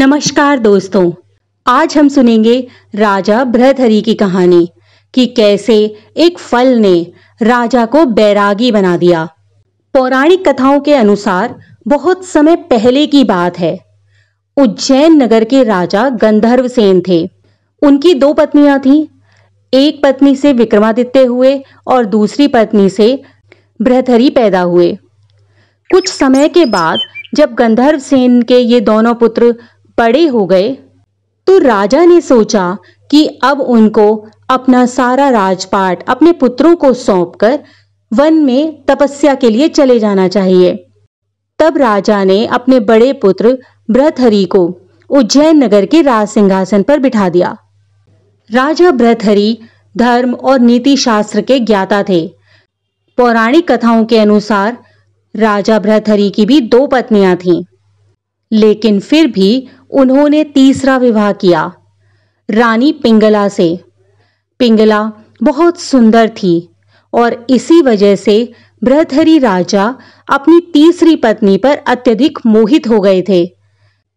नमस्कार दोस्तों आज हम सुनेंगे राजा भ्रतहरि की कहानी कि कैसे एक फल ने राजा को बैरागी बना दिया पौराणिक कथाओं के अनुसार बहुत समय पहले की बात है उज्जैन नगर के राजा गंधर्व सेन थे उनकी दो पत्नियां थीं एक पत्नी से विक्रमादित्य हुए और दूसरी पत्नी से भ्रतहरि पैदा हुए कुछ समय के बाद जब गंधर्व सेन के ये दोनों पुत्र बड़े हो गए तो राजा ने सोचा कि अब उनको अपना सारा राजपाट अपने पुत्रों को सौंपकर वन में तपस्या के लिए चले जाना चाहिए तब राजा ने अपने बड़े पुत्र ब्रतहरि को उज्जैन नगर के राज सिंहासन पर बिठा दिया राजा ब्रतहरी धर्म और नीति शास्त्र के ज्ञाता थे पौराणिक कथाओं के अनुसार राजा ब्रतहरि की भी दो पत्नियां थीं लेकिन फिर भी उन्होंने तीसरा विवाह किया रानी पिंगला से पिंगला बहुत सुंदर थी और इसी वजह से बृहधरी राजा अपनी तीसरी पत्नी पर अत्यधिक मोहित हो गए थे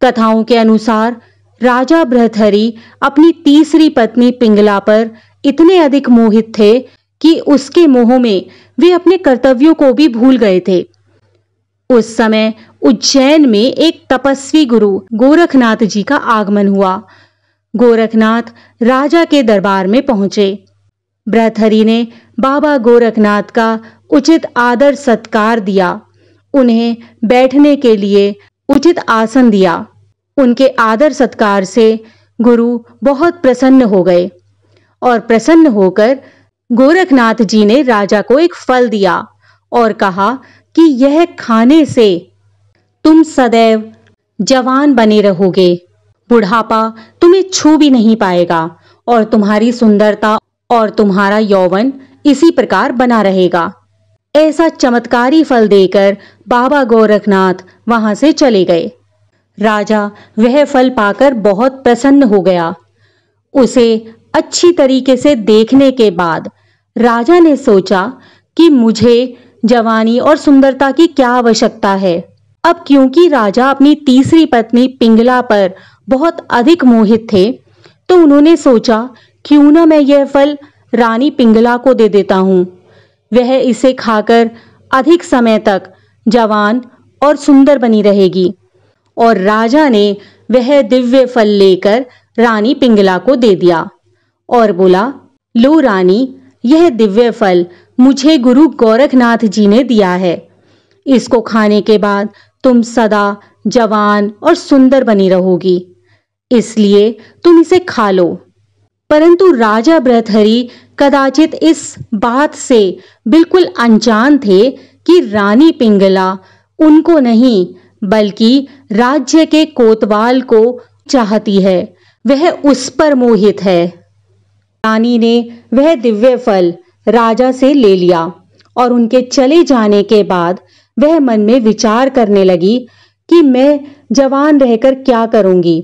कथाओं के अनुसार राजा बृहधरी अपनी तीसरी पत्नी पिंगला पर इतने अधिक मोहित थे कि उसके मोह में वे अपने कर्तव्यों को भी भूल गए थे उस समय उज्जैन में एक तपस्वी गुरु गोरखनाथ जी का आगमन हुआ गोरखनाथ राजा के दरबार में पहुंचे ब्रतहरि ने बाबा गोरखनाथ का उचित आदर सत्कार दिया उन्हें बैठने के लिए उचित आसन दिया उनके आदर सत्कार से गुरु बहुत प्रसन्न हो गए और प्रसन्न होकर गोरखनाथ जी ने राजा को एक फल दिया और कहा कि यह खाने से तुम सदैव जवान बने रहोगे बुढ़ापा तुम्हें छू भी नहीं पाएगा और तुम्हारी सुंदरता और तुम्हारा यौवन इसी प्रकार बना रहेगा ऐसा चमत्कारी फल देकर बाबा गोरखनाथ वहां से चले गए राजा वह फल पाकर बहुत प्रसन्न हो गया उसे अच्छी तरीके से देखने के बाद राजा ने सोचा कि मुझे जवानी और सुंदरता की क्या आवश्यकता है अब क्योंकि राजा अपनी तीसरी पत्नी पिंगला पर बहुत अधिक मोहित थे तो उन्होंने सोचा क्यों न मैं यह फल रानी पिंगला को दे देता हूँ वह इसे खाकर अधिक समय तक जवान और सुंदर बनी रहेगी और राजा ने वह दिव्य फल लेकर रानी पिंगला को दे दिया और बोला लो रानी यह दिव्य फल मुझे गुरु गोरखनाथ जी ने दिया है इसको खाने के बाद तुम सदा जवान और सुंदर बनी रहोगी इसलिए तुम इसे खा लो परंतु राजा ब्रतहरि कदाचित इस बात से बिल्कुल अनजान थे कि रानी पिंगला उनको नहीं बल्कि राज्य के कोतवाल को चाहती है वह उस पर मोहित है रानी ने वह दिव्य फल राजा से ले लिया और उनके चले जाने के बाद वह मन में विचार करने लगी कि मैं जवान रहकर क्या करूंगी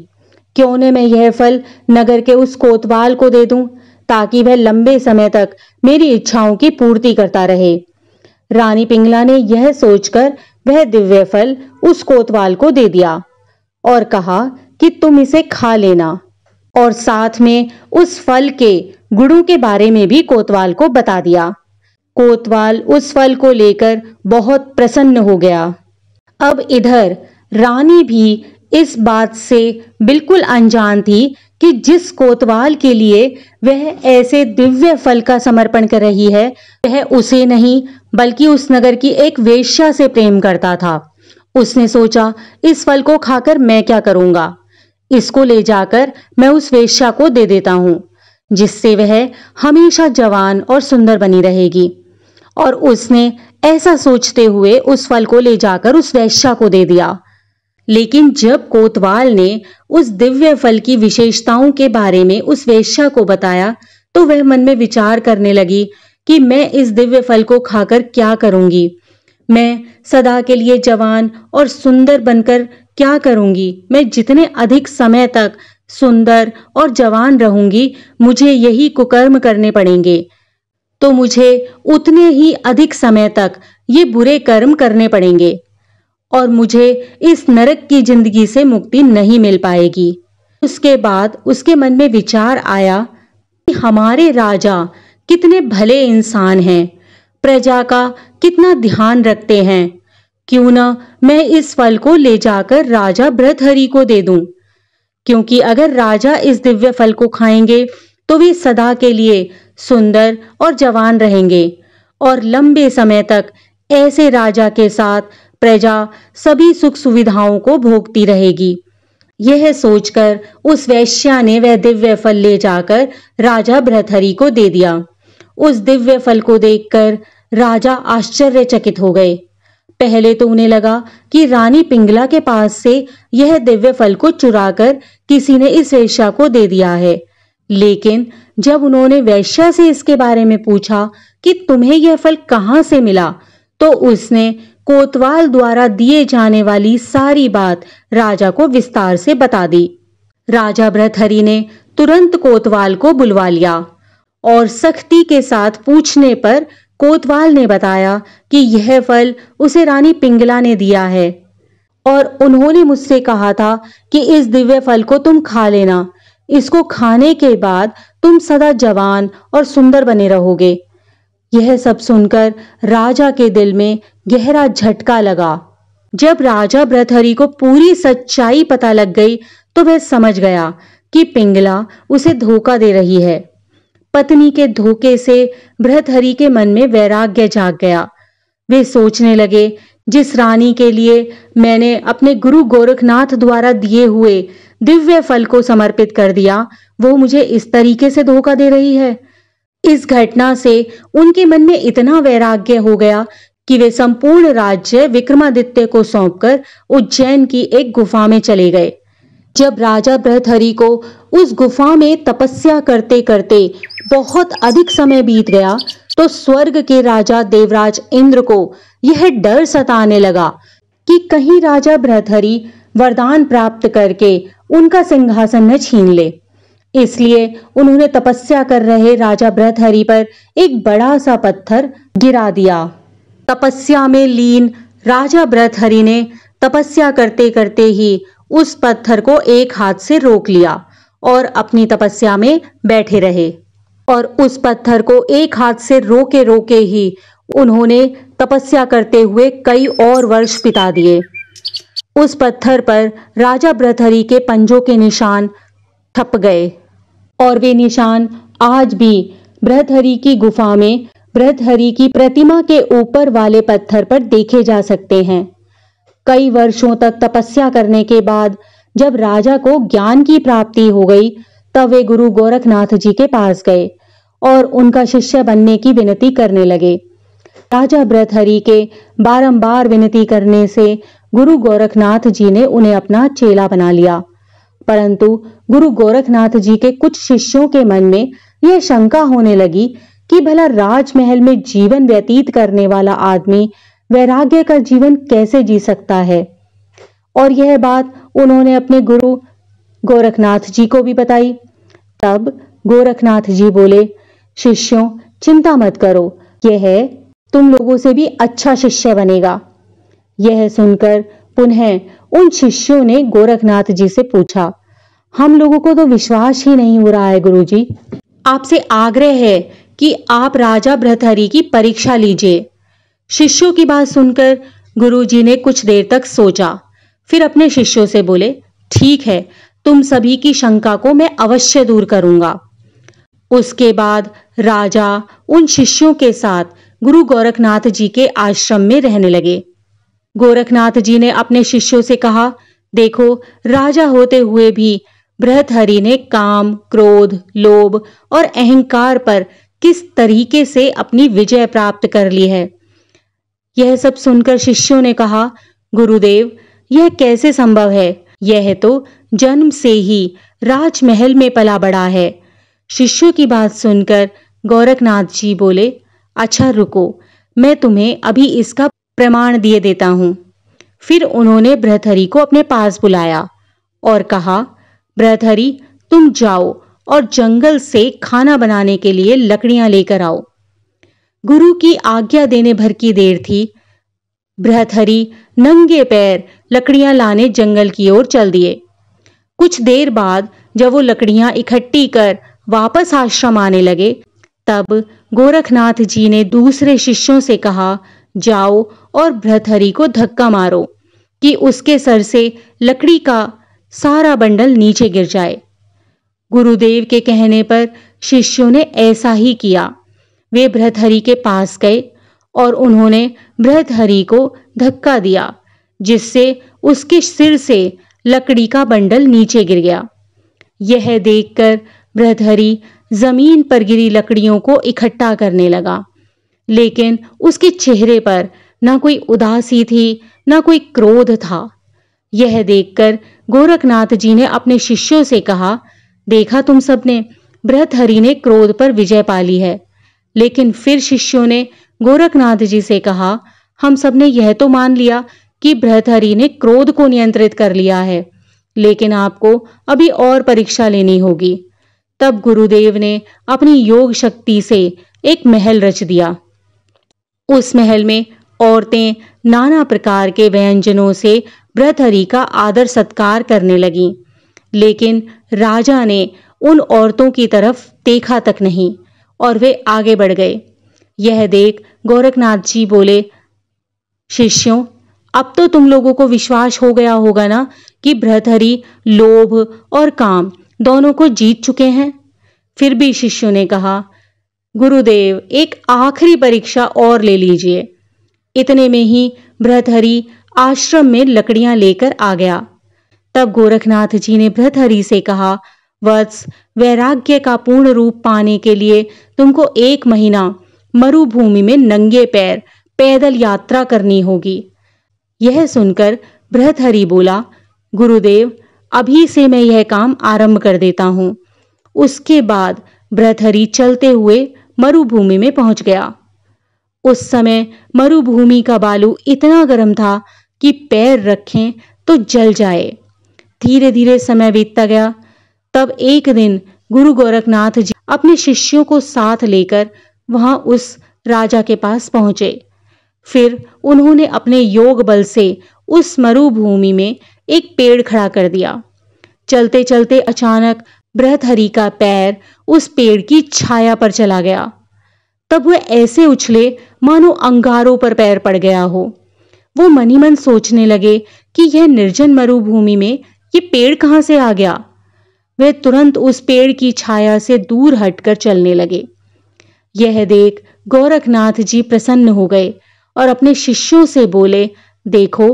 क्यों न मैं यह फल नगर के उस कोतवाल को दे दूं ताकि वह लंबे समय तक मेरी इच्छाओं की पूर्ति करता रहे रानी पिंगला ने यह सोचकर वह दिव्य फल उस कोतवाल को दे दिया और कहा कि तुम इसे खा लेना और साथ में उस फल के गुड़ों के बारे में भी कोतवाल को बता दिया कोतवाल उस फल को लेकर बहुत प्रसन्न हो गया अब इधर रानी भी इस बात से बिल्कुल अनजान थी कि जिस कोतवाल के लिए वह ऐसे दिव्य फल का समर्पण कर रही है वह उसे नहीं बल्कि उस नगर की एक वेश्या से प्रेम करता था उसने सोचा इस फल को खाकर मैं क्या करूंगा इसको ले जाकर मैं उस वेश्या को दे देता हूँ जिससे वह हमेशा जवान और सुंदर बनी रहेगी और उसने ऐसा सोचते हुए उस फल को ले जाकर उस वैश्या को दे दिया लेकिन जब कोतवाल ने उस दिव्य फल की विशेषताओं के बारे में उस वेश्या को बताया तो वह मन में विचार करने लगी कि मैं इस दिव्य फल को खाकर क्या करूंगी मैं सदा के लिए जवान और सुंदर बनकर क्या करूंगी मैं जितने अधिक समय तक सुंदर और जवान रहूंगी मुझे यही कुकर्म करने पड़ेंगे तो मुझे उतने ही अधिक समय तक ये बुरे कर्म करने पड़ेंगे और मुझे इस नरक की जिंदगी से मुक्ति नहीं मिल पाएगी उसके बाद उसके मन में विचार आया कि हमारे राजा कितने भले इंसान हैं प्रजा का कितना ध्यान रखते हैं क्यों ना मैं इस फल को ले जाकर राजा ब्रतहरि को दे दूं क्योंकि अगर राजा इस दिव्य फल को खाएंगे तो वे सदा के लिए सुंदर और जवान रहेंगे और लंबे समय तक ऐसे राजा के साथ प्रजा सभी सुख सुविधाओं को भोगती रहेगी यह सोचकर उस वैश्या ने वह दिव्य फल ले जाकर राजा ब्रतहरि को दे दिया उस दिव्य फल को देखकर राजा आश्चर्यचकित हो गए पहले तो उन्हें लगा कि रानी पिंगला के पास से यह दिव्य फल को चुराकर किसी ने इस वेश्या को दे दिया है लेकिन जब उन्होंने वेश्या से इसके बारे में पूछा कि तुम्हें यह फल कहां से मिला तो उसने कोतवाल द्वारा दिए जाने वाली सारी बात राजा को विस्तार से बता दी राजा भ्रतहरि ने तुरंत कोतवाल को बुलवा लिया और सख्ती के साथ पूछने पर कोतवाल ने बताया कि यह फल उसे रानी पिंगला ने दिया है और उन्होंने मुझसे कहा था कि इस दिव्य फल को तुम खा लेना इसको खाने के बाद तुम सदा जवान और सुंदर बने रहोगे यह सब सुनकर राजा के दिल में गहरा झटका लगा जब राजा ब्रथहरी को पूरी सच्चाई पता लग गई तो वह समझ गया कि पिंगला उसे धोखा दे रही है पत्नी के धोखे से बृहतहरी के मन में वैराग्य जाग गया वे सोचने लगे जिस रानी के लिए मैंने अपने गुरु गोरखनाथ द्वारा दिए हुए दिव्य फल को समर्पित कर दिया वो मुझे इस तरीके से धोखा दे रही है इस घटना से उनके मन में इतना वैराग्य हो गया कि वे संपूर्ण राज्य विक्रमादित्य को सौंपकर उज्जैन की एक गुफा में चले गए जब राजा बृहथहरि को उस गुफा में तपस्या करते करते बहुत अधिक समय बीत गया तो स्वर्ग के राजा देवराज इंद्र को यह डर सताने लगा कि कहीं राजा बृहथरी वरदान प्राप्त करके उनका सिंहासन न छीन ले इसलिए उन्होंने तपस्या कर रहे राजा बृहथरी पर एक बड़ा सा पत्थर गिरा दिया तपस्या में लीन राजा बृहथरी ने तपस्या करते करते ही उस पत्थर को एक हाथ से रोक लिया और अपनी तपस्या में बैठे रहे और उस पत्थर को एक हाथ से रोके रोके ही उन्होंने तपस्या करते हुए कई और वर्ष बिता दिए उस पत्थर पर राजा ब्रथरी के पंजों के निशान थप गए और वे निशान आज भी ब्रथहरी की गुफा में ब्रथहरी की प्रतिमा के ऊपर वाले पत्थर पर देखे जा सकते हैं कई वर्षों तक तपस्या करने के बाद जब राजा को ज्ञान की प्राप्ति हो गई तब वे गुरु गोरखनाथ जी के पास गए और उनका शिष्य बनने की विनती करने लगे राजा ब्रतहरि के बारंबार विनती करने से गुरु गोरखनाथ जी ने उन्हें अपना चेला बना लिया परंतु गुरु गोरखनाथ जी के कुछ शिष्यों के मन में यह शंका होने लगी कि भला राजमहल में जीवन व्यतीत करने वाला आदमी वैराग्य का जीवन कैसे जी सकता है और यह बात उन्होंने अपने गुरु गोरखनाथ जी को भी बताई तब गोरखनाथ जी बोले शिष्यों चिंता मत करो यह तुम लोगों से भी अच्छा शिष्य बनेगा यह सुनकर पुनः उन शिष्यों ने गोरखनाथ जी से पूछा हम लोगों को तो विश्वास ही नहीं हो रहा है गुरु जी आपसे आग्रह है कि आप राजा भ्रतहरि की परीक्षा लीजिए शिष्यों की बात सुनकर गुरु जी ने कुछ देर तक सोचा फिर अपने शिष्यों से बोले ठीक है तुम सभी की शंका को मैं अवश्य दूर करूंगा उसके बाद राजा उन शिष्यों के साथ गुरु गोरखनाथ जी के आश्रम में रहने लगे गोरखनाथ जी ने अपने शिष्यों से कहा देखो राजा होते हुए भी बृहथहरि ने काम क्रोध लोभ और अहंकार पर किस तरीके से अपनी विजय प्राप्त कर ली है यह सब सुनकर शिष्यों ने कहा गुरुदेव यह कैसे संभव है यह तो जन्म से ही राजमहल में पला बड़ा है शिष्य की बात सुनकर गोरखनाथ जी बोले अच्छा रुको मैं तुम्हें अभी इसका प्रमाण दिए देता हूँ फिर उन्होंने बृहथरी को अपने पास बुलाया और कहा बृहथरी तुम जाओ और जंगल से खाना बनाने के लिए लकड़ियां लेकर आओ गुरु की आज्ञा देने भर की देर थी बृहथरी नंगे पैर लकड़ियां लाने जंगल की ओर चल दिए कुछ देर बाद जब वो लकड़ियां इकट्ठी कर वापस आश्रम आने लगे तब गोरखनाथ जी ने दूसरे शिष्यों से कहा जाओ और भ्रतहरी को धक्का मारो कि उसके सर से लकड़ी का सारा बंडल नीचे गिर जाए गुरुदेव के कहने पर शिष्यों ने ऐसा ही किया वे भ्रतहरी के पास गए और उन्होंने भ्रतहरी को धक्का दिया जिससे उसके सिर से लकड़ी का बंडल नीचे गिर गया यह देखकर बृहदहरी जमीन पर गिरी लकड़ियों को इकट्ठा करने लगा लेकिन उसके चेहरे पर ना कोई उदासी थी ना कोई क्रोध था यह देखकर गोरखनाथ जी ने अपने शिष्यों से कहा देखा तुम सबने बृहथहरि ने क्रोध पर विजय पाली है लेकिन फिर शिष्यों ने गोरखनाथ जी से कहा हम सब ने यह तो मान लिया कि बृहथहरि ने क्रोध को नियंत्रित कर लिया है लेकिन आपको अभी और परीक्षा लेनी होगी तब गुरुदेव ने अपनी योग शक्ति से एक महल रच दिया उस महल में औरतें नाना प्रकार के व्यंजनों से ब्रतहरी का आदर सत्कार करने लगी लेकिन राजा ने उन औरतों की तरफ देखा तक नहीं और वे आगे बढ़ गए यह देख गोरखनाथ जी बोले शिष्यों अब तो तुम लोगों को विश्वास हो गया होगा ना कि भ्रतहरी लोभ और काम दोनों को जीत चुके हैं फिर भी शिष्यों ने कहा गुरुदेव एक आखिरी परीक्षा और ले लीजिए इतने में ही भ्रतहरि आश्रम में लकड़ियां लेकर आ गया तब गोरखनाथ जी ने भ्रतहरि से कहा वत्स वैराग्य का पूर्ण रूप पाने के लिए तुमको एक महीना मरुभूमि में नंगे पैर पैदल यात्रा करनी होगी यह सुनकर भ्रतहरि बोला गुरुदेव अभी से मैं यह काम आरंभ कर देता हूं उसके बाद ब्रथरी चलते हुए मरुभूमि में पहुंच गया उस समय मरुभूमि का बालू इतना गर्म था कि पैर रखें तो जल जाए धीरे धीरे समय बीतता गया तब एक दिन गुरु गोरखनाथ जी अपने शिष्यों को साथ लेकर वहां उस राजा के पास पहुंचे फिर उन्होंने अपने योग बल से उस मरुभूमि में एक पेड़ खड़ा कर दिया चलते चलते अचानक बृहथहरि का पैर उस पेड़ की छाया पर चला गया तब वह ऐसे उछले मानो अंगारों पर पैर पड़ गया हो वो मनी मन सोचने लगे कि यह निर्जन मरुभूमि में ये पेड़ कहाँ से आ गया वह तुरंत उस पेड़ की छाया से दूर हटकर चलने लगे यह देख गोरखनाथ जी प्रसन्न हो गए और अपने शिष्यों से बोले देखो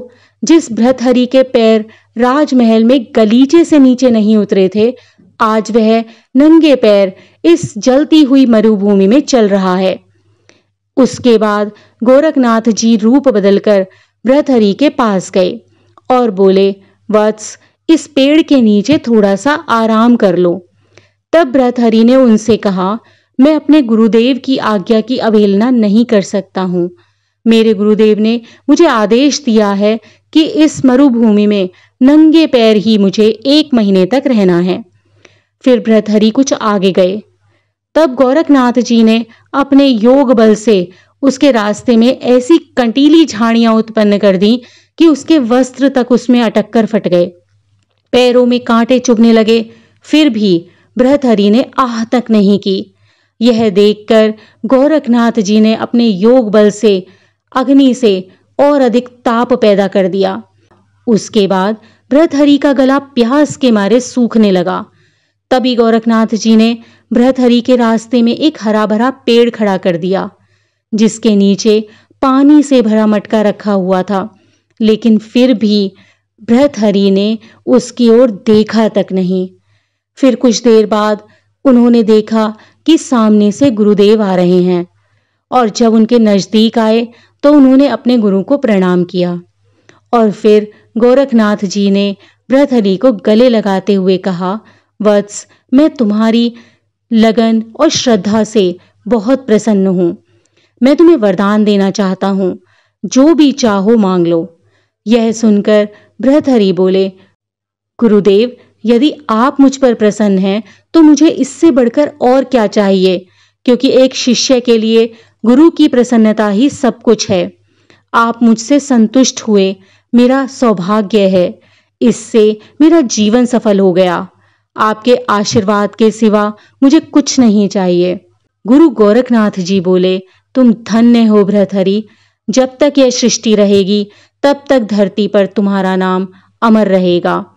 जिस भ्रतहरि के पैर राजमहल में गलीचे से नीचे नहीं उतरे थे आज वह नंगे पैर इस जलती हुई मरुभूमि में चल रहा है उसके बाद गोरखनाथ जी रूप बदलकर भ्रतहरि के पास गए और बोले वत्स इस पेड़ के नीचे थोड़ा सा आराम कर लो तब भ्रतहरि ने उनसे कहा मैं अपने गुरुदेव की आज्ञा की अवहेलना नहीं कर सकता हूँ मेरे गुरुदेव ने मुझे आदेश दिया है कि इस मरुभूमि में नंगे पैर ही मुझे एक महीने तक रहना है फिर भ्रतहरि कुछ आगे गए तब गोरखनाथ जी ने अपने योग बल से उसके रास्ते में ऐसी कंटीली झाड़ियां उत्पन्न कर दी कि उसके वस्त्र तक उसमें अटक कर फट गए पैरों में कांटे चुभने लगे फिर भी बृहथहरि ने आह तक नहीं की यह देखकर गोरखनाथ जी ने अपने योग बल से अग्नि से और अधिक ताप पैदा कर दिया उसके बाद भ्रतहरि का गला प्यास के मारे सूखने लगा तभी गोरखनाथ जी ने भ्रतहरि के रास्ते में एक हरा भरा पेड़ खड़ा कर दिया जिसके नीचे पानी से भरा मटका रखा हुआ था लेकिन फिर भी भ्रतहरि ने उसकी ओर देखा तक नहीं फिर कुछ देर बाद उन्होंने देखा कि सामने से गुरुदेव आ रहे हैं और जब उनके नज़दीक आए तो उन्होंने अपने गुरु को प्रणाम किया और फिर गोरखनाथ जी ने ब्रथली को गले लगाते हुए कहा वत्स मैं तुम्हारी लगन और श्रद्धा से बहुत प्रसन्न हूँ मैं तुम्हें वरदान देना चाहता हूँ जो भी चाहो मांग लो यह सुनकर बृहथरी बोले गुरुदेव यदि आप मुझ पर प्रसन्न हैं तो मुझे इससे बढ़कर और क्या चाहिए क्योंकि एक शिष्य के लिए गुरु की प्रसन्नता ही सब कुछ है आप मुझसे संतुष्ट हुए मेरा सौभाग्य है इससे मेरा जीवन सफल हो गया आपके आशीर्वाद के सिवा मुझे कुछ नहीं चाहिए गुरु गोरखनाथ जी बोले तुम धन्य हो भ्रतहरी जब तक यह सृष्टि रहेगी तब तक धरती पर तुम्हारा नाम अमर रहेगा